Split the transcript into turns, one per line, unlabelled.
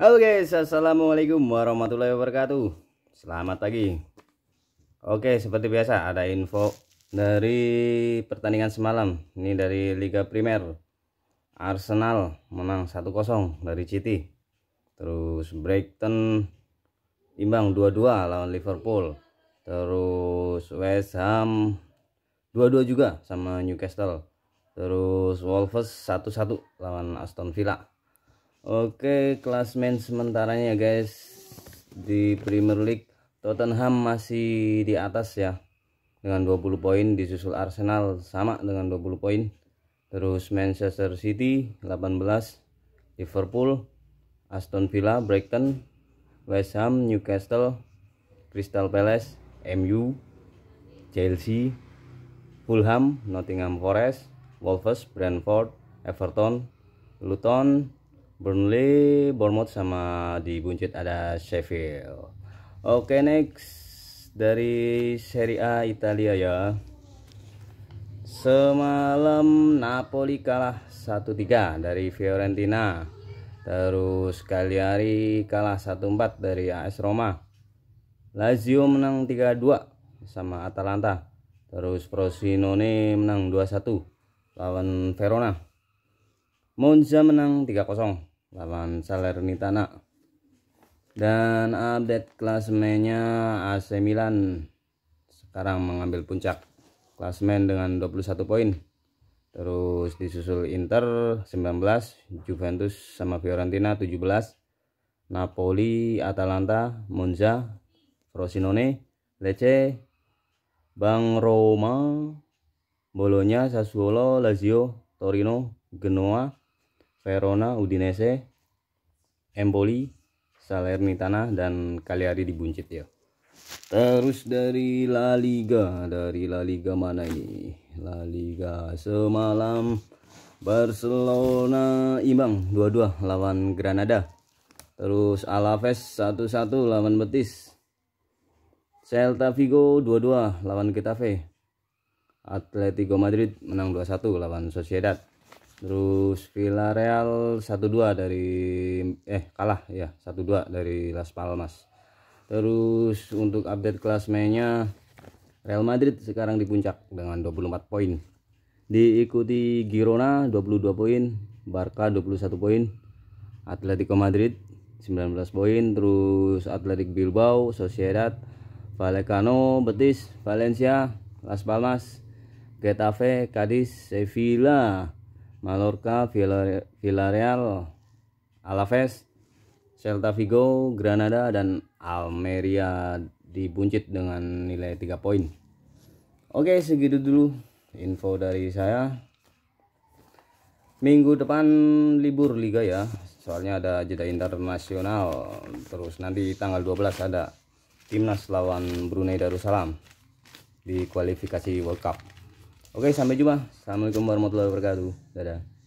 Halo guys, assalamualaikum warahmatullahi wabarakatuh. Selamat pagi. Oke, seperti biasa ada info dari pertandingan semalam. Ini dari Liga Primer. Arsenal menang 1-0 dari City. Terus Brighton imbang 2-2 lawan Liverpool. Terus West Ham 2-2 juga sama Newcastle. Terus Wolves 1-1 lawan Aston Villa Oke, klasmen sementaranya guys. Di Premier League Tottenham masih di atas ya. Dengan 20 poin disusul Arsenal sama dengan 20 poin. Terus Manchester City 18, Liverpool, Aston Villa, Brighton, West Ham, Newcastle, Crystal Palace, MU, Chelsea, Fulham, Nottingham Forest, Wolves, Brentford, Everton, Luton, Burnley, Bournemouth sama di buncit ada Sheffield. Oke, okay, next dari Serie A Italia ya. Semalam Napoli kalah 1-3 dari Fiorentina. Terus Cagliari kalah 1-4 dari AS Roma. Lazio menang 3-2 sama Atalanta. Terus Frosinone menang 2-1 lawan Verona. Monza menang 3-0 lawan Salernitana dan update klasemennya AC Milan sekarang mengambil puncak klasemen dengan 21 poin terus disusul Inter 19 Juventus sama Fiorentina 17 Napoli Atalanta Monza Frosinone Lecce Bang Roma Bologna Sassuolo Lazio Torino Genoa Verona, Udinese, Empoli, Salernitana dan Cagliari dibuncit ya. Terus dari La Liga, dari La Liga mana ini? La Liga semalam Barcelona imbang 2-2 lawan Granada. Terus Alaves 1-1 lawan Betis. Celta Vigo 2-2 lawan Getafe. Atletico Madrid menang 2-1 lawan Sociedad terus Villarreal 1-2 dari eh kalah ya 1-2 dari Las Palmas terus untuk update klasmennya Real Madrid sekarang di puncak dengan 24 poin diikuti Girona 22 poin Barca 21 poin Atletico Madrid 19 poin terus Atletic Bilbao Sociedad Vallecano Betis Valencia Las Palmas Getafe Cadiz Sevilla Malorca, Villarreal, Alaves, Celta Vigo, Granada dan Almeria dibuncit dengan nilai 3 poin. Oke, segitu dulu info dari saya. Minggu depan libur liga ya. Soalnya ada jeda internasional. Terus nanti tanggal 12 ada timnas lawan Brunei Darussalam di kualifikasi World Cup. Oke, sampai jumpa. Assalamualaikum warahmatullahi wabarakatuh. Dadah.